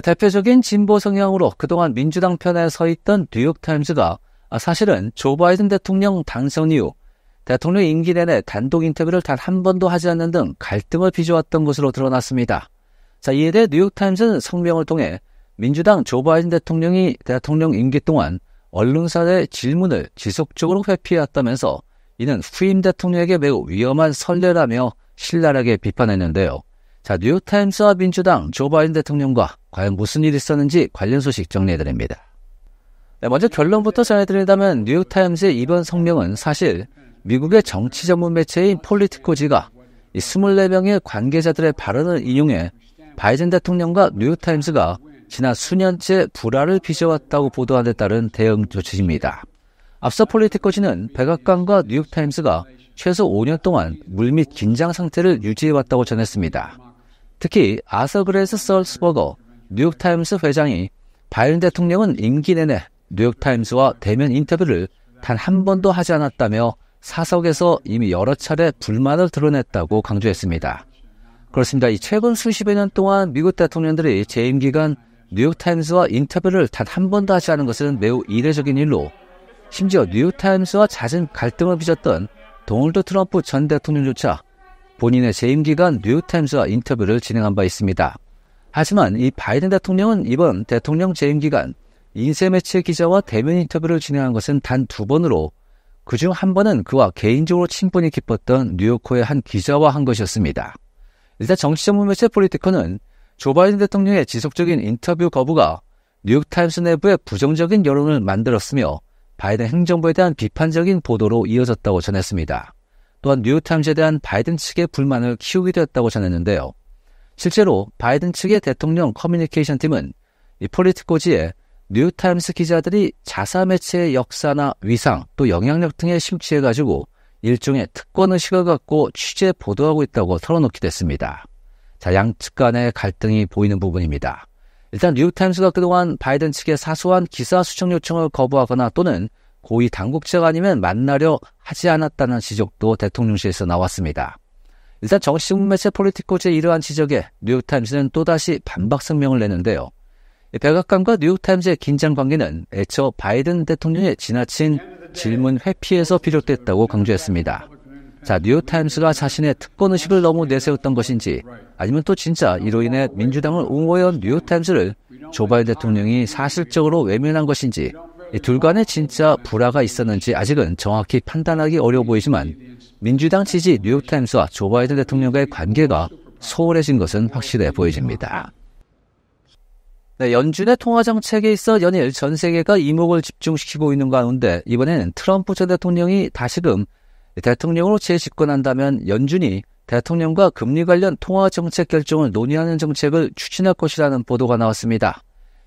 대표적인 진보 성향으로 그동안 민주당 편에 서 있던 뉴욕타임스가 사실은 조 바이든 대통령 당선 이후 대통령 임기 내내 단독 인터뷰를 단 한 번도 하지 않는 등 갈등을 빚어왔던 것으로 드러났습니다. 자, 이에 대해 뉴욕타임스는 성명을 통해 민주당 조 바이든 대통령이 대통령 임기 동안 언론사의 질문을 지속적으로 회피해왔다면서 이는 후임 대통령에게 매우 위험한 선례라며 신랄하게 비판했는데요. 자, 뉴욕타임스와 민주당 조 바이든 대통령과 과연 무슨 일이 있었는지 관련 소식 정리해드립니다. 네, 먼저 결론부터 전해드린다면 뉴욕타임스의 이번 성명은 사실 미국의 정치 전문 매체인 폴리티코지가 이 24명의 관계자들의 발언을 인용해 바이든 대통령과 뉴욕타임스가 지난 수년째 불화를 빚어왔다고 보도한 데 따른 대응 조치입니다. 앞서 폴리티코지는 백악관과 뉴욕타임스가 최소 5년 동안 물밑 긴장 상태를 유지해왔다고 전했습니다. 특히 아서그레스 설스버거 뉴욕타임스 회장이 바이든 대통령은 임기 내내 뉴욕타임스와 대면 인터뷰를 단 한 번도 하지 않았다며 사석에서 이미 여러 차례 불만을 드러냈다고 강조했습니다. 그렇습니다. 이 최근 수십여 년 동안 미국 대통령들이 재임 기간 뉴욕타임스와 인터뷰를 단 한 번도 하지 않은 것은 매우 이례적인 일로 심지어 뉴욕타임스와 잦은 갈등을 빚었던 동널드 트럼프 전 대통령조차 본인의 재임 기간 뉴욕타임스와 인터뷰를 진행한 바 있습니다. 하지만 이 바이든 대통령은 이번 대통령 재임 기간 인쇄매체 기자와 대면 인터뷰를 진행한 것은 단 두 번으로 그중 한 번은 그와 개인적으로 친분이 깊었던 뉴요커의 한 기자와 한 것이었습니다. 일단 정치 전문 매체 폴리티커는 조 바이든 대통령의 지속적인 인터뷰 거부가 뉴욕타임스 내부의 부정적인 여론을 만들었으며 바이든 행정부에 대한 비판적인 보도로 이어졌다고 전했습니다. 또한 뉴욕타임즈에 대한 바이든 측의 불만을 키우기도 했다고 전했는데요. 실제로 바이든 측의 대통령 커뮤니케이션 팀은 이 폴리티코지에 뉴욕타임스 기자들이 자사 매체의 역사나 위상 또 영향력 등에 심취해가지고 일종의 특권의식을 갖고 취재 보도하고 있다고 털어놓기도 했습니다. 자, 양측 간의 갈등이 보이는 부분입니다. 일단 뉴욕타임스가 그동안 바이든 측의 사소한 기사 수정 요청을 거부하거나 또는 고위 당국자가 아니면 만나려 하지 않았다는 지적도 대통령실에서 나왔습니다. 일단 정식 문매체 폴리티코즈의 이러한 지적에 뉴욕타임스는 또다시 반박 성명을 내는데요. 백악관과 뉴욕타임스의 긴장 관계는 애초 바이든 대통령의 지나친 질문 회피에서 비롯됐다고 강조했습니다. 자, 뉴욕타임스가 자신의 특권 의식을 너무 내세웠던 것인지 아니면 또 진짜 이로 인해 민주당을 옹호해온 뉴욕타임스를 조바이 대통령이 사실적으로 외면한 것인지 이둘 간에 진짜 불화가 있었는지 아직은 정확히 판단하기 어려워 보이지만 민주당 지지 뉴욕타임스와 조 바이든 대통령과의 관계가 소홀해진 것은 확실해 보여집니다. 네, 연준의 통화 정책에 있어 연일 전 세계가 이목을 집중시키고 있는 가운데 이번에는 트럼프 전 대통령이 다시금 대통령으로 재집권한다면 연준이 대통령과 금리 관련 통화 정책 결정을 논의하는 정책을 추진할 것이라는 보도가 나왔습니다.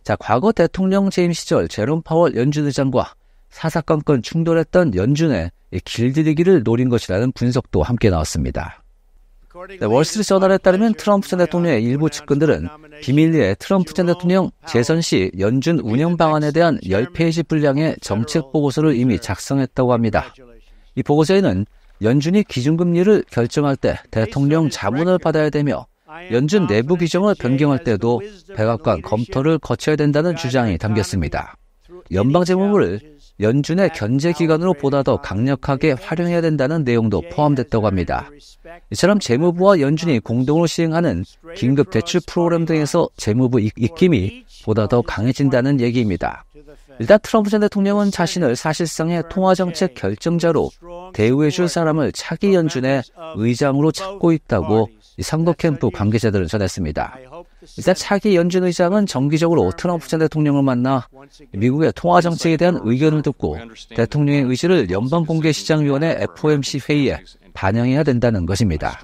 자, 과거 대통령 재임 시절 제롬 파월 연준 의장과 사사건건 충돌했던 연준의 길들이기를 노린 것이라는 분석도 함께 나왔습니다. 네, 월스트리트저널에 따르면 트럼프 전 대통령의 일부 측근들은 비밀리에 트럼프 전 대통령 재선 시 연준 운영 방안에 대한 10페이지 분량의 정책 보고서를 이미 작성했다고 합니다. 이 보고서에는 연준이 기준금리를 결정할 때 대통령 자문을 받아야 되며 연준 내부 규정을 변경할 때도 백악관 검토를 거쳐야 된다는 주장이 담겼습니다. 연방재무부를 연준의 견제기관으로 보다 더 강력하게 활용해야 된다는 내용도 포함됐다고 합니다. 이처럼 재무부와 연준이 공동으로 시행하는 긴급대출 프로그램 등에서 재무부 입김이 보다 더 강해진다는 얘기입니다. 일단 트럼프 전 대통령은 자신을 사실상의 통화정책 결정자로 대우해줄 사람을 차기 연준의 의장으로 찾고 있다고 상도 캠프 관계자들을 전했습니다. 일단 차기 연준 의장은 정기적으로 트럼프 전 대통령을 만나 미국의 통화 정책에 대한 의견을 듣고 대통령의 의지를 연방공개시장위원회 FOMC 회의에 반영해야 된다는 것입니다.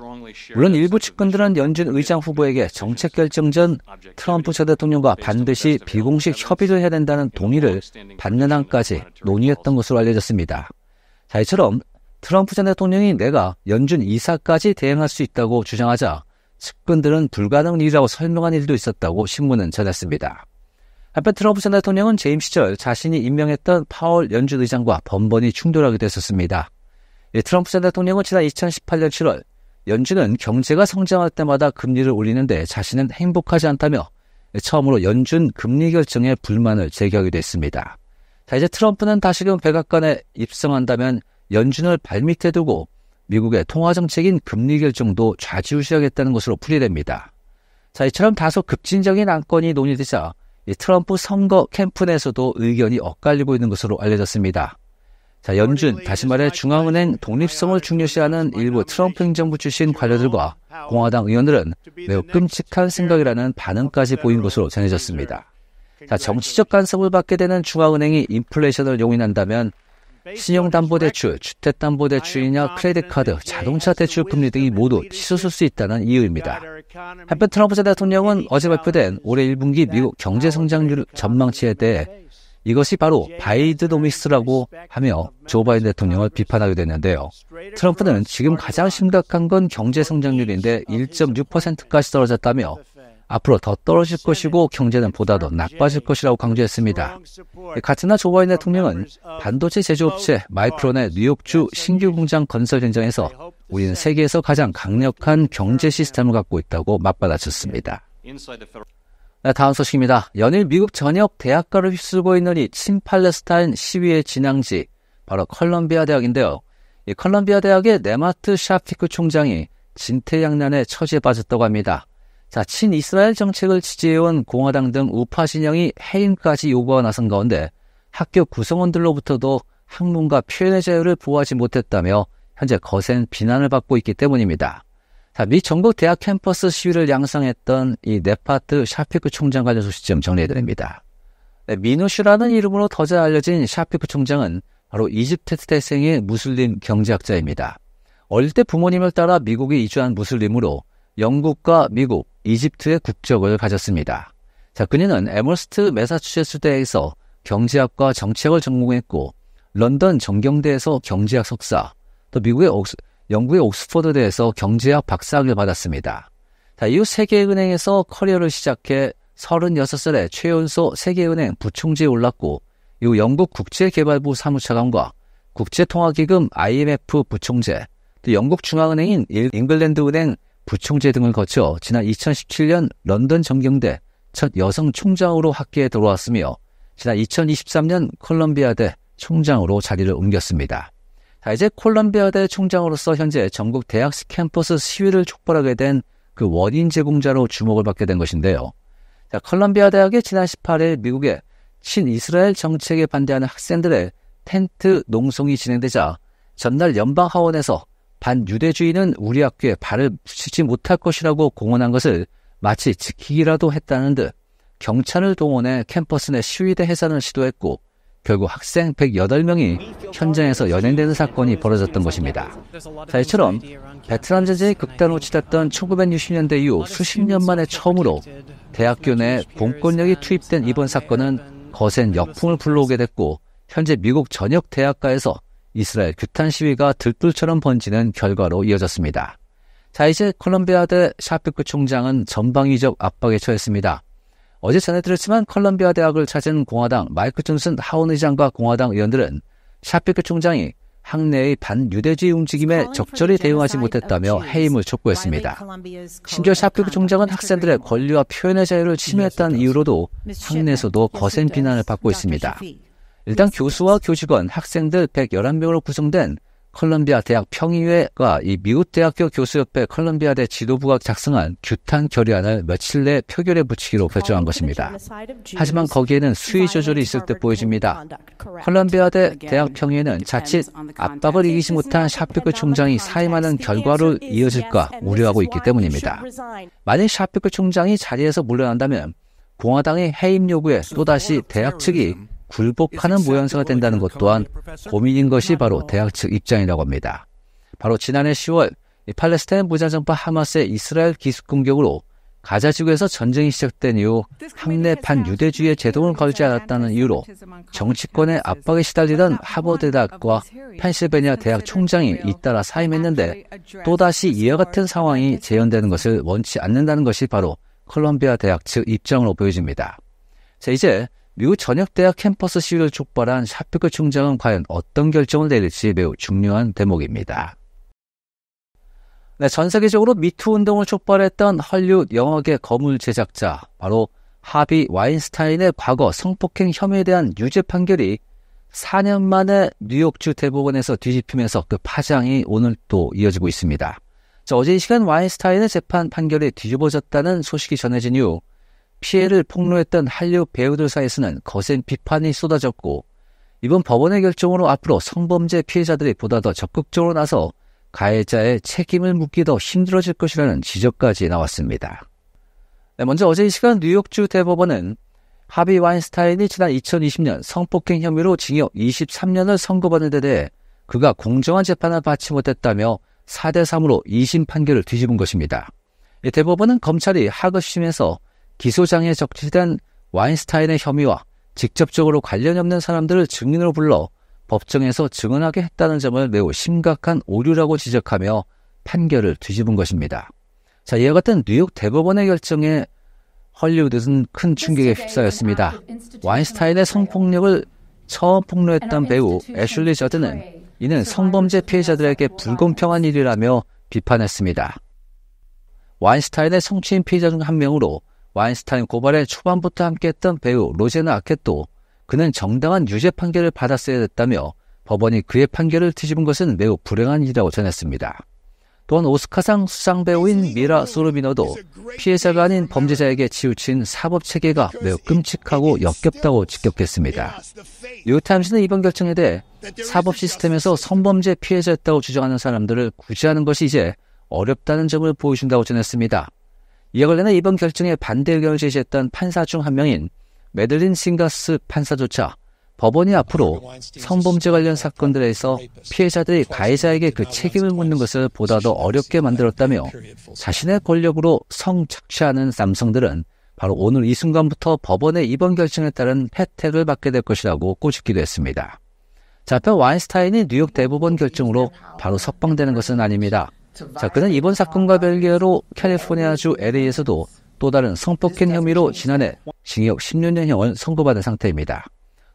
물론 일부 측근들은 연준 의장 후보에게 정책 결정 전 트럼프 전 대통령과 반드시 비공식 협의를 해야 된다는 동의를 받는 안까지 논의했던 것으로 알려졌습니다. 자, 이처럼 트럼프 전 대통령이 내가 연준 이사까지 대행할 수 있다고 주장하자 측근들은 불가능 일이라고 설명한 일도 있었다고 신문은 전했습니다. 한편 트럼프 전 대통령은 재임 시절 자신이 임명했던 파월 연준 의장과 번번이 충돌하기도 했었습니다. 예, 트럼프 전 대통령은 지난 2018년 7월 연준은 경제가 성장할 때마다 금리를 올리는데 자신은 행복하지 않다며 처음으로 연준 금리 결정에 불만을 제기하기도 했습니다. 자, 이제 트럼프는 다시금 백악관에 입성한다면 연준을 발밑에 두고 미국의 통화정책인 금리 결정도 좌지우지하겠다는 것으로 풀이됩니다. 자, 이처럼 다소 급진적인 안건이 논의되자 이 트럼프 선거 캠프 내에서도 의견이 엇갈리고 있는 것으로 알려졌습니다. 자, 연준, 다시 말해 중앙은행 독립성을 중요시하는 일부 트럼프 행정부 출신 관료들과 공화당 의원들은 매우 끔찍한 생각이라는 반응까지 보인 것으로 전해졌습니다. 자, 정치적 간섭을 받게 되는 중앙은행이 인플레이션을 용인한다면 신용담보대출, 주택담보대출이냐 크레딧카드, 자동차 대출 금리 등이 모두 치솟을 수 있다는 이유입니다. 한편 트럼프 대통령은 어제 발표된 올해 1분기 미국 경제 성장률 전망치에 대해 이것이 바로 바이드노믹스라고 하며 조 바이든 대통령을 비판하게 됐는데요. 트럼프는 지금 가장 심각한 건 경제 성장률인데 1.6%까지 떨어졌다며 앞으로 더 떨어질 것이고 경제는 보다 더 나빠질 것이라고 강조했습니다. 가티나 조 바이든 대통령은 어, 반도체 제조업체 어, 마이크론의 뉴욕주 네, 신규 공장 건설 현장에서 네, 우리는 세계에서 가장 강력한 경제 시스템을 갖고 있다고 맞받아쳤습니다. 네, 다음 소식입니다. 연일 미국 전역 대학가를 휩쓸고 있는 이 친팔레스타인 시위의 진앙지 바로 컬럼비아 대학인데요. 이 컬럼비아 대학의 네마트 샤피크 총장이 진퇴양난의 처지에 빠졌다고 합니다. 자, 친이스라엘 정책을 지지해온 공화당 등 우파 진영이 해임까지 요구하 나선 가운데 학교 구성원들로부터도 학문과 표현의 자유를 보호하지 못했다며 현재 거센 비난을 받고 있기 때문입니다. 자, 미 전국 대학 캠퍼스 시위를 양성했던 이 네파트 샤피크 총장 관련 소식 좀 정리해드립니다. 네, 미누슈라는 이름으로 더 잘 알려진 샤피크 총장은 바로 이집트 태생의 무슬림 경제학자입니다. 어릴 때 부모님을 따라 미국에 이주한 무슬림으로 영국과 미국, 이집트의 국적을 가졌습니다. 자, 그녀는 에머스트 메사추세츠 대에서 경제학과 정책을 전공했고 런던 정경대에서 경제학 석사, 또 미국의 옥스, 영국의 옥스퍼드 대에서 경제학 박사학을 받았습니다. 자, 이후 세계은행에서 커리어를 시작해 36살에 최연소 세계은행 부총재에 올랐고 이후 영국 국제개발부 사무차관과 국제통화기금 IMF 부총재, 또 영국 중앙은행인 잉글랜드은행 부총재 등을 거쳐 지난 2017년 런던 정경대 첫 여성 총장으로 학계에 들어왔으며 지난 2023년 콜럼비아대 총장으로 자리를 옮겼습니다. 자, 이제 콜럼비아대 총장으로서 현재 전국 대학 캠퍼스 시위를 촉발하게 된 그 원인 제공자로 주목을 받게 된 것인데요. 자, 콜럼비아 대학이 지난 18일 미국의 친이스라엘 정책에 반대하는 학생들의 텐트 농성이 진행되자 전날 연방 하원에서 반유대주의는 우리 학교에 발을 붙이지 못할 것이라고 공언한 것을 마치 지키기라도 했다는 듯 경찰을 동원해 캠퍼스 내 시위대 해산을 시도했고 결국 학생 108명이 현장에서 연행되는 사건이 벌어졌던 것입니다. 자, 이처럼 베트남 전쟁이 극단으로 치닫던 1960년대 이후 수십 년 만에 처음으로 대학교 내 공권력이 투입된 이번 사건은 거센 역풍을 불러오게 됐고 현재 미국 전역 대학가에서 이스라엘 규탄 시위가 들불처럼 번지는 결과로 이어졌습니다. 자, 이제 콜롬비아 대 샤피크 총장은 전방위적 압박에 처했습니다. 어제 전해드렸지만 콜롬비아 대학을 찾은 공화당 마이크 존슨 하원 의장과 공화당 의원들은 샤피크 총장이 학내의 반유대주의 움직임에 적절히 대응하지 못했다며 해임을 촉구했습니다. 심지어 샤피크 총장은 학생들의 권리와 표현의 자유를 침해했다는 이유로도 학내에서도 거센 비난을 받고 있습니다. 일단 교수와 교직원, 학생들 111명으로 구성된 컬럼비아 대학 평의회가 이 미국 대학교 교수협회 컬럼비아대 지도부가 작성한 규탄 결의안을 며칠 내 표결에 붙이기로 결정한 것입니다. 하지만 거기에는 수위 조절이 있을 듯 보여집니다. 컬럼비아대 대학 평의회는 자칫 압박을 이기지 못한 샤피크 총장이 사임하는 결과로 이어질까 우려하고 있기 때문입니다. 만약 샤피크 총장이 자리에서 물러난다면 공화당의 해임 요구에 또다시 대학 측이 굴복하는 모양새가 된다는 것 또한 고민인 것이 바로 대학 측 입장이라고 합니다. 바로 지난해 10월 팔레스타인 무장정파 하마스의 이스라엘 기습 공격으로 가자 지구에서 전쟁이 시작된 이후 학내판 유대주의의 제동을 걸지 않았다는 이유로 정치권의 압박에 시달리던 하버드 대학과 펜실베니아 대학 총장이 잇따라 사임했는데 또다시 이와 같은 상황이 재현되는 것을 원치 않는다는 것이 바로 콜롬비아 대학 측 입장으로 보여집니다. 자, 이제 미국 전역 대학 캠퍼스 시위를 촉발한 샤피크 총장은 과연 어떤 결정을 내릴지 매우 중요한 대목입니다. 네, 전 세계적으로 미투 운동을 촉발했던 헐리우 영화계 거물 제작자 바로 하비 와인스타인의 과거 성폭행 혐의에 대한 유죄 판결이 4년 만에 뉴욕주 대법원에서 뒤집히면서 그 파장이 오늘 또 이어지고 있습니다. 자, 어제 이 시간 와인스타인의 재판 판결이 뒤집어졌다는 소식이 전해진 이후 피해를 폭로했던 한류 배우들 사이에서는 거센 비판이 쏟아졌고 이번 법원의 결정으로 앞으로 성범죄 피해자들이 보다 더 적극적으로 나서 가해자의 책임을 묻기 더 힘들어질 것이라는 지적까지 나왔습니다. 네, 먼저 어제 이 시간 뉴욕주 대법원은 하비 와인스타인이 지난 2020년 성폭행 혐의로 징역 23년을 선고받은 데 대해 그가 공정한 재판을 받지 못했다며 4대3으로 2심 판결을 뒤집은 것입니다. 대법원은 검찰이 하급심에서 기소장에 적시된 와인스타인의 혐의와 직접적으로 관련이 없는 사람들을 증인으로 불러 법정에서 증언하게 했다는 점을 매우 심각한 오류라고 지적하며 판결을 뒤집은 것입니다. 자, 이와 같은 뉴욕 대법원의 결정에 헐리우드는 큰 충격에 휩싸였습니다. 와인스타인의 성폭력을 처음 폭로했던 배우 애슐리 저드는 이는 성범죄 피해자들에게 불공평한 일이라며 비판했습니다. 와인스타인의 성추행 피해자 중 한 명으로 와인스타인 고발에 초반부터 함께했던 배우 로제나 아켓도 그는 정당한 유죄 판결을 받았어야 했다며 법원이 그의 판결을 뒤집은 것은 매우 불행한 일이라고 전했습니다. 또한 오스카상 수상 배우인 미라 소르비너도 피해자가 아닌 범죄자에게 치우친 사법 체계가 매우 끔찍하고 역겹다고 직격했습니다. 뉴욕타임스는 이번 결정에 대해 사법 시스템에서 성범죄 피해자였다고 주장하는 사람들을 구제하는 것이 이제 어렵다는 점을 보여준다고 전했습니다. 이에 관련해 이번 결정에 반대 의견을 제시했던 판사 중 한 명인 메들린 싱가스 판사조차 법원이 앞으로 성범죄 관련 사건들에서 피해자들이 가해자에게 그 책임을 묻는 것을 보다 더 어렵게 만들었다며 자신의 권력으로 성 착취하는 남성들은 바로 오늘 이 순간부터 법원의 이번 결정에 따른 혜택을 받게 될 것이라고 꼬집기도 했습니다. 자, 편 와인스타인이 뉴욕 대법원 결정으로 바로 석방되는 것은 아닙니다. 자, 그는 이번 사건과 별개로 캘리포니아주 LA에서도 또 다른 성폭행 혐의로 지난해 징역 16년형을 선고받은 상태입니다.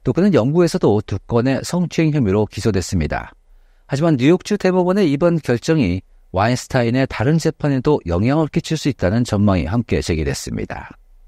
또 그는 영국에서도 두 건의 성추행 혐의로 기소됐습니다. 하지만 뉴욕주 대법원의 이번 결정이 와인스타인의 다른 재판에도 영향을 끼칠 수 있다는 전망이 함께 제기됐습니다.